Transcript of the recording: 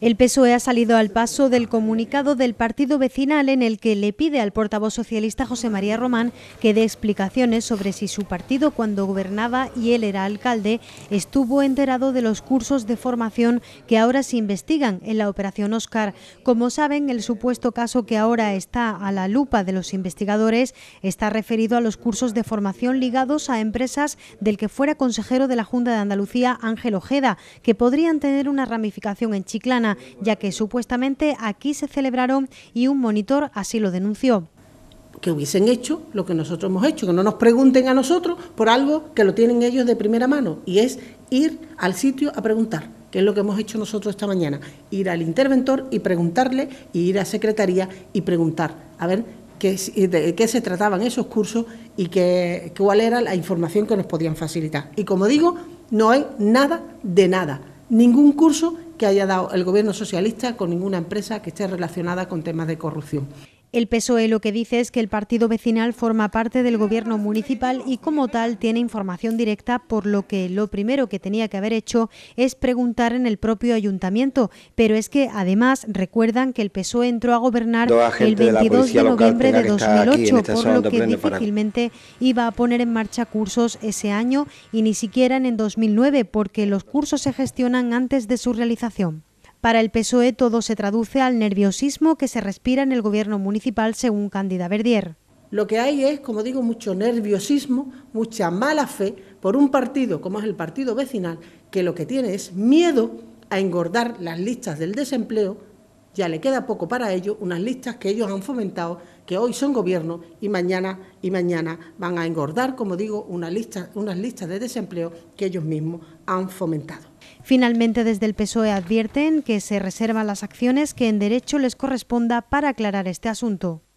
El PSOE ha salido al paso del comunicado del partido vecinal en el que le pide al portavoz socialista José María Román que dé explicaciones sobre si su partido cuando gobernaba y él era alcalde estuvo enterado de los cursos de formación que ahora se investigan en la operación Oscar. Como saben, el supuesto caso que ahora está a la lupa de los investigadores está referido a los cursos de formación ligados a empresas del que fuera consejero de la Junta de Andalucía Ángel Ojeda, que podrían tener una ramificación en Chiclana ya que supuestamente aquí se celebraron y un monitor así lo denunció que hubiesen hecho lo que nosotros hemos hecho, que no nos pregunten a nosotros por algo que lo tienen ellos de primera mano, y es ir al sitio a preguntar, que es lo que hemos hecho nosotros esta mañana, ir al interventor y preguntarle, y ir a secretaría y preguntar, a ver qué, de qué se trataban esos cursos y qué, cuál era la información que nos podían facilitar. Y como digo, no hay nada de nada, ningún curso que haya dado el Gobierno socialista con ninguna empresa que esté relacionada con temas de corrupción. El PSOE lo que dice es que el partido vecinal forma parte del gobierno municipal y como tal tiene información directa, por lo que lo primero que tenía que haber hecho es preguntar en el propio ayuntamiento. Pero es que además recuerdan que el PSOE entró a gobernar el 22 de, noviembre de 2008, este por lo que difícilmente iba a poner en marcha cursos ese año y ni siquiera en 2009, porque los cursos se gestionan antes de su realización. Para el PSOE todo se traduce al nerviosismo que se respira en el gobierno municipal según Cándida Verdier. Lo que hay es, como digo, mucho nerviosismo, mucha mala fe por un partido como es el partido vecinal, que lo que tiene es miedo a engordar las listas del desempleo ya le queda poco para ello, unas listas que ellos han fomentado, que hoy son gobierno y mañana y mañana van a engordar, como digo, una lista, unas listas de desempleo que ellos mismos han fomentado. Finalmente, desde el PSOE advierten que se reservan las acciones que en derecho les corresponda para aclarar este asunto.